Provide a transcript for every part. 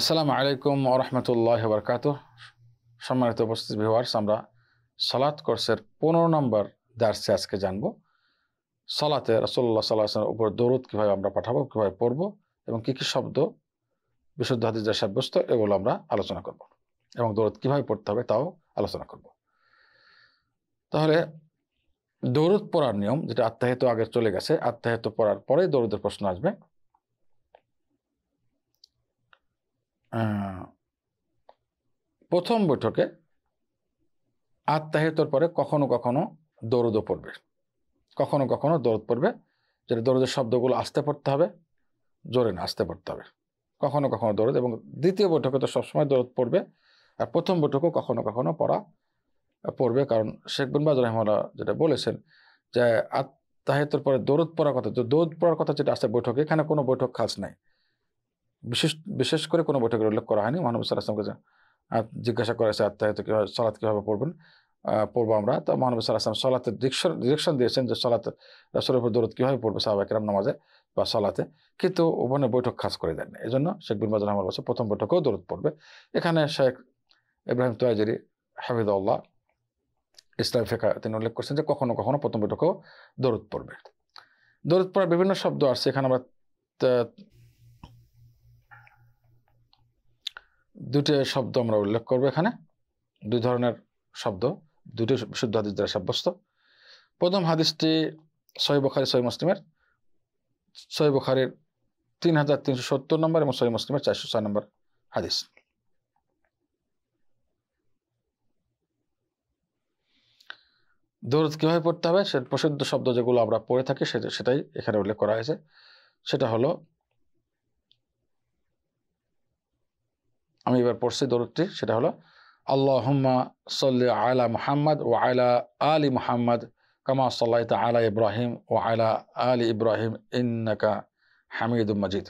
আসসালামু আলাইকুম ওরহমতুল্লাহ বরকাত সম্মানিত উপস্থিত ভিওয়ার্স আমরা সালাত কোর্সের পনেরো নম্বর দার্সে আজকে জানব সলাতে রসল্লা সাল্লাহামের উপর দৌরদ কীভাবে আমরা পাঠাবো কীভাবে পড়ব এবং কী কী শব্দ বিশুদ্ধ হাদিস যা সাব্যস্ত এগুলো আমরা আলোচনা করব এবং দৌরদ কীভাবে পড়তে হবে তাও আলোচনা করব তাহলে দৌরদ পড়ার নিয়ম যেটা আত্মাহিত আগে চলে গেছে আত্মাহিত পড়ার পরে দৌরদের প্রশ্ন আসবে প্রথম বৈঠকে আত্মাহিতর পরে কখনো কখনো দৌরদও পড়বে কখনো কখনো দৌড় পড়বে যেটা দৌড়দের শব্দগুলো আসতে পড়তে হবে জোরে না আসতে পড়তে হবে কখনো কখনো দৌড় এবং দ্বিতীয় বৈঠকে তো সবসময় দৌড় পড়বে আর প্রথম বৈঠকও কখনো কখনো পড়া পড়বে কারণ শেখ গুনবাজ রহমানা যেটা বলেছেন যে আত্মাহিতর পরে দৌড় পড়ার কথা দৌড় পড়ার কথা যেটা আসতে বৈঠকে এখানে কোনো বৈঠক খাস নাই বিশেষ বিশেষ করে কোনো বৈঠকে উল্লেখ করা হয়নি মহানবী সাল্লাহামকে জিজ্ঞাসা করেছে হয়েছে কীভাবে সলাত কীভাবে পড়বেন পড়বো আমরা তো মহানবী আসলাম সলাতের ডিরেকশন ডিরেকশন দিয়েছেন যে সলাতে রাসুলের উপর দৌলত কীভাবে পড়বে সাহাবাকেরাম নামাজে বা সলাতে কিন্তু ওখানে বৈঠক খাস করে দেননি এই জন্য শেখ বিন বাজার রহমান বছর প্রথম বৈঠকেও দৌলত পড়বে এখানে শেখ ইব্রাহিম তোয়াজেরি হামিদউল্লাহ ইসলাম ফেকা তিনি উল্লেখ করছেন যে কখনো কখনো প্রথম বৈঠকেও দৌলত পড়বে দৌলত পড়ার বিভিন্ন শব্দ আসছে এখানে আমরা দুটি শব্দ আমরা উল্লেখ করব এখানে দুই ধরনের শব্দ দুটি বিশুদ্ধ হাদিস দ্বারা সাব্যস্ত প্রথম হাদিসটি সহি বখারি সহি মুসলিমের সহি বখারির তিন হাজার তিনশো সত্তর নম্বর এবং সহি মুসলিমের চারশো ছয় নম্বর হাদিস দৌড় কীভাবে পড়তে হবে সে প্রসিদ্ধ শব্দ যেগুলো আমরা পড়ে থাকি সেটাই এখানে উল্লেখ করা হয়েছে সেটা হলো আমি এবার পড়ছি দরুদটি সেটা হলো আল্লাহম্মা সল্লি আয়লা মুহাম্মদ ও আয়লা আলী মুহাম্মদ কামা সাল্লাইতা আলা ইব্রাহিম ও আয়লা আলী ইব্রাহিম ইন্নাকা হামিদুম মজিদ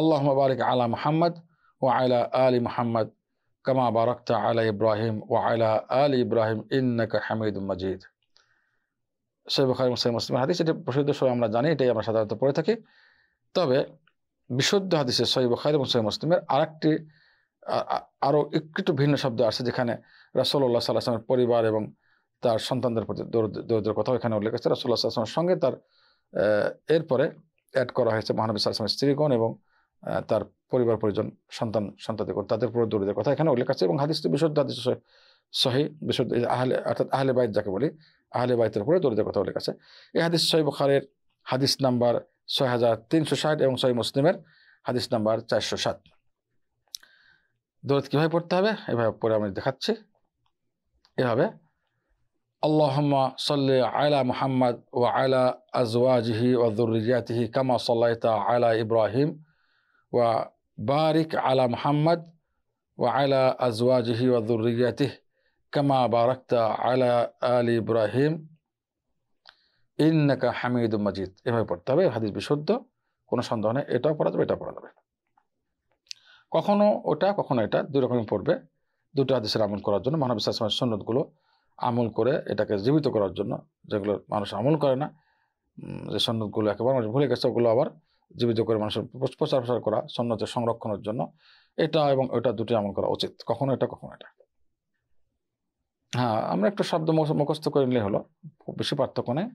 আল্লাহম বারিক আলা মুহাম্মদ ও আয়লা আলী মুহাম্মদ কামা বারকতা আলা ইব্রাহিম ও আয়লা আলী ইব্রাহিম ইন্নাকা হামিদুম মজিদ সৈবখারি মুসাই মুসলিম হাদিস এটি প্রসিদ্ধ সব আমরা জানি এটাই আমরা সাধারণত পড়ে থাকি তবে বিশুদ্ধ হাদিসে সৈবখারি মুসাই মুসলিমের আরেকটি আরও একটু ভিন্ন শব্দ আসছে যেখানে রাসোল্লা সাল্লাহামের পরিবার এবং তার সন্তানদের প্রতি দরিদ্রের কথাও এখানে উল্লেখ আছে রাসোল্লা সাল্লাহামের সঙ্গে তার এরপরে অ্যাড করা হয়েছে মহানবী সাল্লাহামের স্ত্রীগণ এবং তার পরিবার পরিজন সন্তান সন্তানদের তাদের পুরো দরিদ্রের কথা এখানে উল্লেখ আছে এবং হাদিসটি বিশুদ্ধ হাদিস সহি বিশুদ্ধ আহলে অর্থাৎ আহলে বাইত যাকে বলি আহলে বাইতের উপরে দরিদ্রের কথা উল্লেখ আছে এই হাদিস সহি বখারের হাদিস নাম্বার ছয় হাজার তিনশো ষাট এবং সহি মুসলিমের হাদিস নাম্বার চারশো সাত দরদ কীভাবে পড়তে হবে এভাবে পরে আমি দেখাচ্ছি এভাবে আল্লাহম্মা সাল্লি আয়লা মোহাম্মদ ও আয়লা আজওয়াজহি ওয়াদুরিয়াতিহি কামা সাল্লাইতা আয়লা ইব্রাহিম ওয়া বারিক আলা মোহাম্মদ ও আয়লা আজওয়াজহি ওয়াদুরিয়াতিহ কামা বারাক্তা আয়লা আলী ইব্রাহিম ইন্নাকা হামিদ মজিদ এভাবে পড়তে হবে হাদিস বিশুদ্ধ কোনো সন্দেহ নেই এটাও পড়া যাবে এটা পড়া যাবে কখনো ওটা কখনো এটা দুই রকমই পড়বে দুটো আদেশের আমল করার জন্য মানব ইসলামের সন্ন্যতগুলো আমল করে এটাকে জীবিত করার জন্য যেগুলো মানুষ আমল করে না যে সন্ন্যতগুলো একেবারে মানুষ ভুলে গেছে ওগুলো আবার জীবিত করে মানুষের প্রচার প্রসার করা সন্ন্যতের সংরক্ষণের জন্য এটা এবং ওটা দুটি আমল করা উচিত কখনো এটা কখনো এটা হ্যাঁ আমরা একটা শব্দ মুখস্থ করে নিলে হলো খুব বেশি পার্থক্য নেই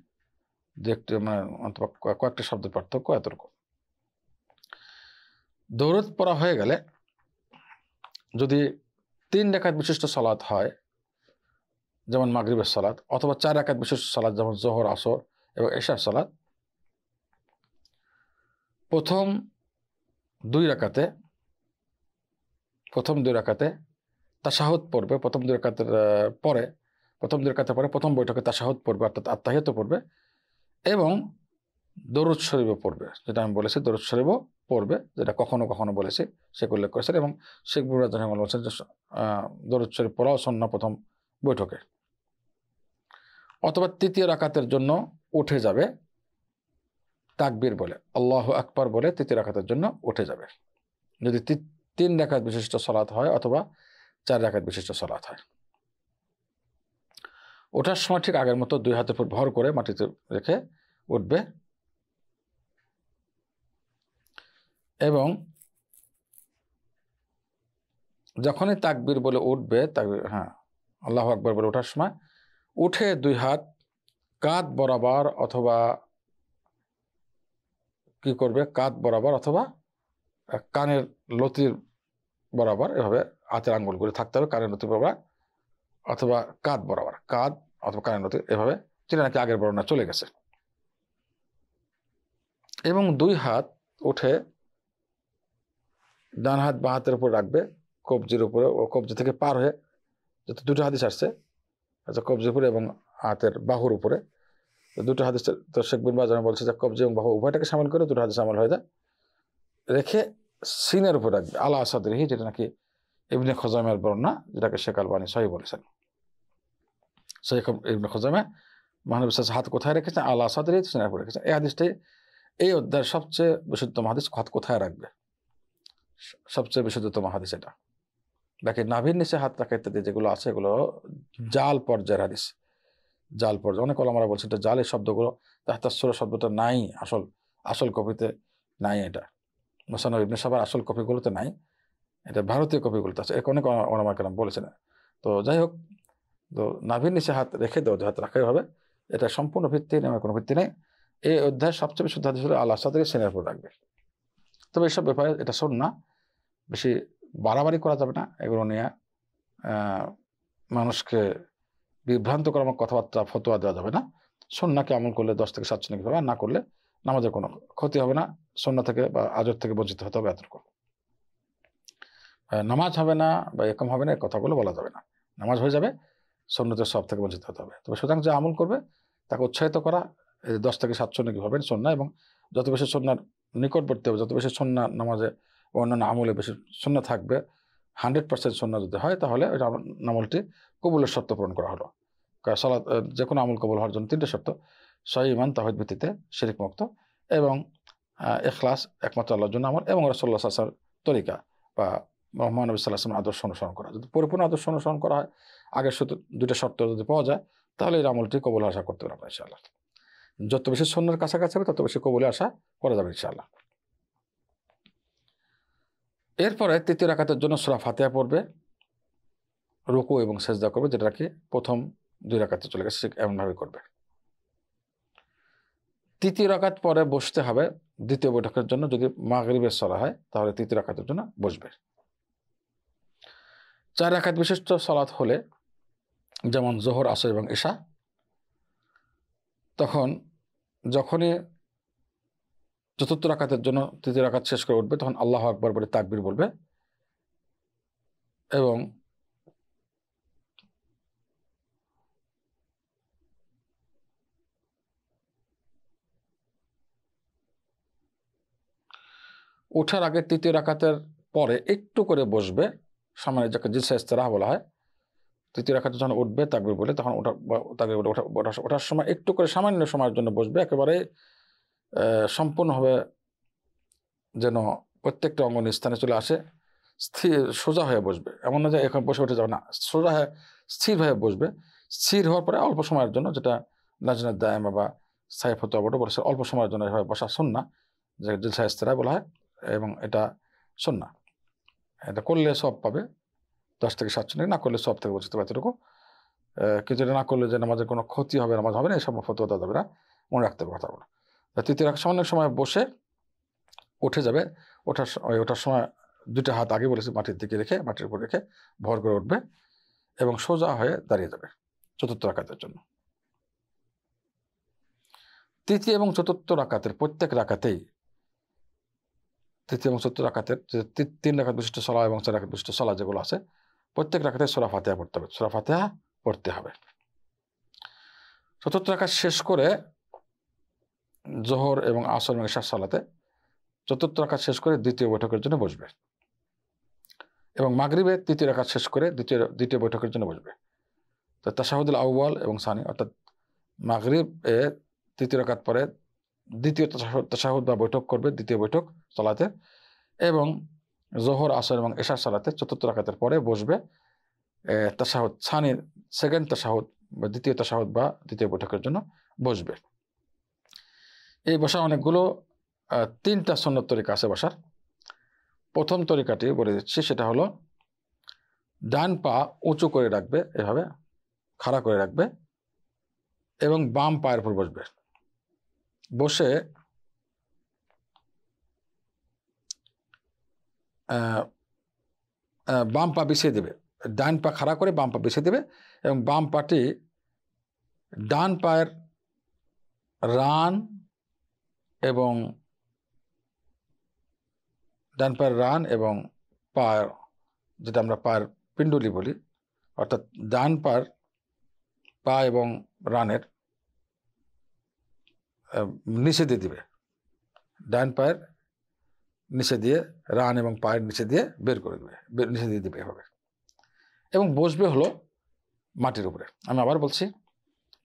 দু একটি মানে কয়েকটা শব্দের পার্থক্য এতটুকু দৌরত পড়া হয়ে গেলে যদি তিন ডাকাত বিশিষ্ট সলাৎ হয় যেমন মাগরীবের সলাদ অথবা চার রেখাত বিশিষ্ট সলাদ যেমন জোহর আসর এবং এশার সলাদ প্রথম দুই রেখাতে প্রথম দুই রাকাতে তাসাহত পড়বে প্রথম দুই রেখাতের পরে প্রথম দুই রেখাতে পরে প্রথম বৈঠকে তাসাহত পড়বে অর্থাৎ আত্মাহিত পড়বে এবং দরুদ শরীফও পড়বে যেটা আমি বলেছি দরুদ শরীফও পড়বে যেটা কখনো কখনো বলেছে সে উল্লেখ করেছেন এবং শেখ বুবরাজ রহমান বলছেন যে দরদ শরীফ পড়াও সন্না প্রথম বৈঠকে অথবা তৃতীয় রাকাতের জন্য উঠে যাবে তাকবির বলে আল্লাহ আকবর বলে তৃতীয় রাখাতের জন্য উঠে যাবে যদি তিন রাখাত বিশিষ্ট সলাত হয় অথবা চার রাখাত বিশিষ্ট সলাত হয় ওঠার সময় ঠিক আগের মতো দুই হাতের ফুট ভর করে মাটিতে রেখে উঠবে এবং যখনই তাকবির বলে উঠবে তাকবির হ্যাঁ আল্লাহ আকবর বলে ওঠার সময় উঠে দুই হাত কাঁধ বরাবর অথবা কি করবে কাঁধ বরাবর অথবা কানের লতির বরাবর এভাবে হাতের করে থাকতে হবে কানের লতি বরাবর অথবা কাঁধ বরাবর কাঁধ অথবা কানের লতি এভাবে চিনে নাকি আগের বর্ণনা চলে গেছে এবং দুই হাত উঠে ডান হাত বা হাতের উপর রাখবে কবজির উপরে ও কবজি থেকে পার হয়ে যাতে দুটো হাদিস আসছে আচ্ছা কবজির উপরে এবং হাতের বাহুর উপরে দুটো হাদিস তো শেখ বিন বাজার বলছে যে কবজি এবং বাহু উভয়টাকে সামিল করে দুটো হাদিস আমল হয়ে যায় রেখে সিনের উপর রাখবে আলা আসাদরিহি যেটা নাকি ইবনে খোজামের বর্ণনা যেটাকে শেখ আলবানী সহি বলেছেন শেখ ইবনে খোজামে মানব সাজ হাত কোথায় রেখেছেন আলা আসাদরিহি সিনের উপর রেখেছেন এই হাদিসটাই এই অধ্যায়ের সবচেয়ে বিশুদ্ধ মহাদিস হাত কোথায় রাখবে সবচেয়ে বিশুদ্ধতম হাদিস এটা বাকি নাভির নিচে হাত রাখা ইত্যাদি যেগুলো আছে এগুলো জাল পর্যায়ের হাদিস জাল পর্যায় অনেক আমরা বলছি এটা জালের শব্দগুলো তাহতাসুর শব্দটা নাই আসল আসল কপিতে নাই এটা মোসানব ইবনে সাবার আসল কপিগুলোতে নাই এটা ভারতীয় কপিগুলোতে আছে অনেক অনামার কালাম বলেছেন তো যাই হোক তো নাভির নিচে হাত রেখে দেওয়া হাত রাখাই হবে এটা সম্পূর্ণ ভিত্তি নেই আমার কোনো ভিত্তি নেই এই অধ্যায় সবচেয়ে বিশুদ্ধ হাদিস হলো আল্লাহ সাদের সিনের উপর রাখবে তবে এসব ব্যাপারে এটা শোন না বেশি বাড়াবাড়ি করা যাবে না এগুলো নিয়ে মানুষকে বিভ্রান্ত করার কথাবার্তা ফতোয়া দেওয়া যাবে না সন্নাকে আমল করলে দশ থেকে সাতশো হবে আর না করলে নামাজের কোনো ক্ষতি হবে না সন্না থেকে বা আজর থেকে বঞ্চিত হতে হবে এতটুকু নামাজ হবে না বা একম হবে না এই কথাগুলো বলা যাবে না নামাজ হয়ে যাবে সন্ন্যতের সব থেকে বঞ্চিত হতে হবে তবে সুতরাং যে আমল করবে তাকে উৎসাহিত করা এই দশ থেকে সাতশো নাকি হবেন সন্না এবং যত বেশি সন্ন্যার নিকটবর্তী হবে যত বেশি সন্না নামাজে অন্যান্য আমলে বেশি শূন্য থাকবে হান্ড্রেড পার্সেন্ট শূন্য যদি হয় তাহলে ওই আমলটি কবুলের শর্ত পূরণ করা হলো সলাৎ যে কোনো আমল কবুল হওয়ার জন্য তিনটে শর্ত সহি ইমান তাহিদ ভিত্তিতে শিরিক মুক্ত এবং এখলাস একমাত্র আল্লাহর জন্য আমল এবং রসল্লা সাসার তরিকা বা নবী সাল্লাহ আদর্শ অনুসরণ করা যদি পরিপূর্ণ আদর্শ অনুসরণ করা হয় আগের শুধু দুইটা শর্ত যদি পাওয়া যায় তাহলে এই আমলটি কবুল আশা করতে পারবো ইনশাআল্লাহ যত বেশি সন্ন্যের কাছাকাছি হবে তত বেশি কবুলে আশা করা যাবে ইনশাআল্লাহ এরপরে তৃতীয় রাখাতের জন্য সুরা ফাতেহা পড়বে রুকু এবং সেজদা করবে যেটা রাখি প্রথম দুই রাখাতে চলে গেছে এমনভাবে করবে তৃতীয় রাখাত পরে বসতে হবে দ্বিতীয় বৈঠকের জন্য যদি গরিবের সলা হয় তাহলে তৃতীয় রাখাতের জন্য বসবে চার রাখাত বিশিষ্ট সলাৎ হলে যেমন জোহর আসর এবং এশা তখন যখনই চতুর্থ রাখাতের জন্য তৃতীয় রাখাত শেষ করে উঠবে তখন আল্লাহ আকবর বলে তাকবির বলবে এবং ওঠার আগে তৃতীয় রাখাতের পরে একটু করে বসবে সামনে যাকে জিসা ইস্তেরাহ বলা হয় তৃতীয় রাখাতে যখন উঠবে তাকবির বলে তখন ওঠা তাকবির ওঠার সময় একটু করে সামান্য সময়ের জন্য বসবে একেবারে সম্পূর্ণভাবে যেন প্রত্যেকটা অঙ্গন স্থানে চলে আসে স্থির সোজা হয়ে বসবে এমন না যে এখন বসে উঠে যাবে না সোজা হয়ে স্থির হয়ে বসবে স্থির হওয়ার পরে অল্প সময়ের জন্য যেটা নাজনের দায়মা বা সাইফত অবটা বলেছে অল্প সময়ের জন্য এভাবে বসা শোন না যে জিলসা ইস্তেরা বলা হয় এবং এটা শোন না এটা করলে সব পাবে দশ থেকে সাতশো না করলে সব থেকে বলছে পারে এরকম কিন্তু এটা না করলে যে নামাজের কোনো ক্ষতি হবে নামাজ হবে না এই সব ফতোয়া দাদা মনে রাখতে হবে কথাগুলো তৃতীয় অনেক সময় বসে উঠে যাবে ওঠার ওঠার সময় দুটা হাত আগে বলেছে মাটির দিকে রেখে মাটির উপর রেখে ভর করে উঠবে এবং সোজা হয়ে দাঁড়িয়ে যাবে চতুর্থ রাখাতের জন্য তৃতীয় এবং চতুর্থ রাখাতের প্রত্যেক রাখাতেই তৃতীয় এবং চতুর্থ রাখাতের তিন রাখাত বিশিষ্ট সলা এবং চার রাখাত বিশিষ্ট সলা যেগুলো আছে প্রত্যেক রাখাতে সোরা ফাতেহা পড়তে হবে সোরা ফাতেহা পড়তে হবে চতুর্থ রাখা শেষ করে জোহর এবং আসর এবং ইশার সালাতে চতুর্থ রাখা শেষ করে দ্বিতীয় বৈঠকের জন্য বসবে এবং মাগরীবে তৃতীয় রাখাত শেষ করে দ্বিতীয় দ্বিতীয় বৈঠকের জন্য বসবে তো তাসাহুদুল আউ্বাল এবং সানি অর্থাৎ মাগরিব এ তৃতীয় রাখাত পরে দ্বিতীয় তাসাহুদ বা বৈঠক করবে দ্বিতীয় বৈঠক সালাতে এবং জোহর আসর এবং এশার সালাতে চতুর্থ রাখাতের পরে বসবে তাসাহুদ সানির সেকেন্ড তাসাহুদ বা দ্বিতীয় তাসাহুদ বা দ্বিতীয় বৈঠকের জন্য বসবে এই বসা অনেকগুলো তিনটা সন্ন্যত তরিকা আছে বসার প্রথম তরিকাটি বলে দিচ্ছি সেটা হলো ডান পা উঁচু করে রাখবে এভাবে খাড়া করে রাখবে এবং বাম পায়ের উপর বসবে বসে বাম পা বিছিয়ে দেবে ডান পা খাড়া করে বাম পা বিছিয়ে দেবে এবং বাম পাটি ডান পায়ের রান এবং ডান পায়ের রান এবং পা যেটা আমরা পার পিণ্ডুলি বলি অর্থাৎ ডান পার পা এবং রানের নিচে দিয়ে দিবে ডান পায়ের নিচে দিয়ে রান এবং পায়ের নিচে দিয়ে বের করে দেবে নিচে দিয়ে দেবে এভাবে এবং বসবে হলো মাটির উপরে আমি আবার বলছি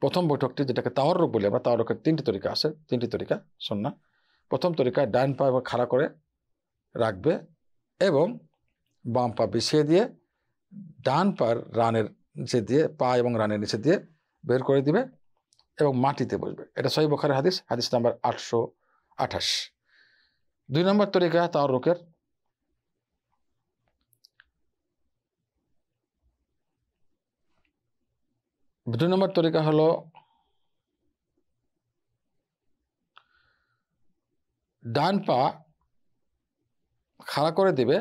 প্রথম বৈঠকটি যেটাকে তাওয়ারক বলি আমরা তাওয়ারকের তিনটি তরিকা আছে তিনটি তরিকা সন্না প্রথম তরিকায় ডান পা এবার খাড়া করে রাখবে এবং বাম পা বিছিয়ে দিয়ে ডান পার রানের নিচে দিয়ে পা এবং রানের নিচে দিয়ে বের করে দিবে এবং মাটিতে বসবে এটা সহি বখারের হাদিস হাদিস নাম্বার আটশো আঠাশ দুই নম্বর তরিকা তাওয়ারকের দুই নম্বর তরিকা হলো ডান পা খাড়া করে দেবে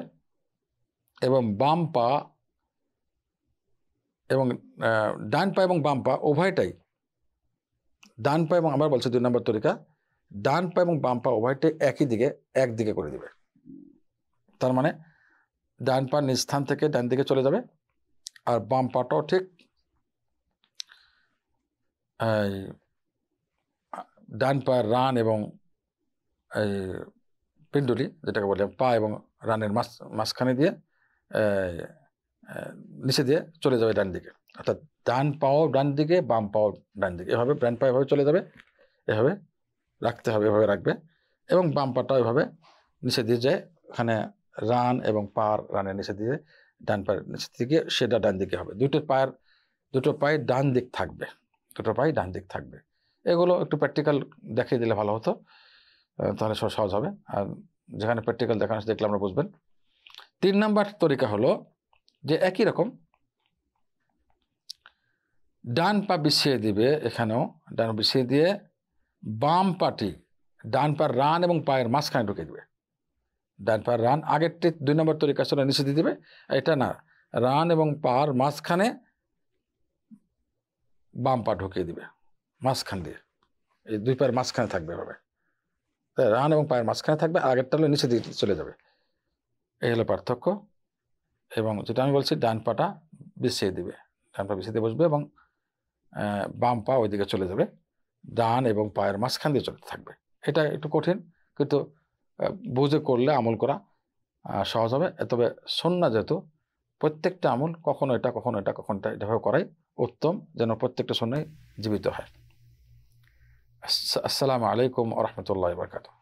এবং বাম পা এবং ডান পা এবং বাম পা উভয়টাই ডান পা এবং আমার বলছে দুই নম্বর তরিকা ডান পা এবং বাম পা উভয়টাই একই দিকে একদিকে করে দিবে তার মানে ডান পা নিজ স্থান থেকে ডান দিকে চলে যাবে আর বাম পাটাও ঠিক ডান পায়ের রান এবং এই যেটাকে বলে পা এবং রানের মাঝ মাঝখানে দিয়ে নিচে দিয়ে চলে যাবে ডান দিকে অর্থাৎ ডান পাও ডান দিকে বাম পাও ডান দিকে এভাবে ডান পা এভাবে চলে যাবে এভাবে রাখতে হবে এভাবে রাখবে এবং বাম পাটা এভাবে নিচে দিয়ে যায় ওখানে রান এবং পার রানের নিচে দিয়ে ডান পায়ের নিচে দিকে সেটা ডান দিকে হবে দুটো পায়ের দুটো পায়ে ডান দিক থাকবে দুটো পাই ডান দিক থাকবে এগুলো একটু প্র্যাকটিক্যাল দেখিয়ে দিলে ভালো হতো তাহলে সব সহজ হবে আর যেখানে প্র্যাকটিক্যাল দেখানো দেখলে আমরা বুঝবেন তিন নাম্বার তরিকা হলো যে একই রকম ডান পা বিছিয়ে দিবে এখানেও ডান বিছিয়ে দিয়ে বাম পাটি ডান পার রান এবং পায়ের মাঝখানে ঢুকে দেবে ডান পার রান আগেরটি দুই নম্বর তরিকা ছিল নিচে দিয়ে দেবে এটা না রান এবং পার মাঝখানে বাম পা ঢুকিয়ে দিবে মাঝখান দিয়ে এই দুই পায়ের মাঝখানে থাকবে এভাবে রান এবং পায়ের মাঝখানে থাকবে আগেরটা হলে নিচে দিয়ে চলে যাবে এই হলো পার্থক্য এবং যেটা আমি বলছি ডান পাটা বিছিয়ে দিবে ডান পা বিছিয়ে দিয়ে বসবে এবং বাম পা ওইদিকে চলে যাবে ডান এবং পায়ের মাঝখান দিয়ে চলতে থাকবে এটা একটু কঠিন কিন্তু বুঝে করলে আমল করা সহজ হবে তবে সন্না যেহেতু প্রত্যেকটা আমল কখনো এটা কখনো এটা কখনটা এটাভাবে করাই উত্তম যেন প্রত্যেকটা সন্ন্যায় জীবিত হয় আসসালামু আলাইকুম রহমতুল্লাহ বরকাতু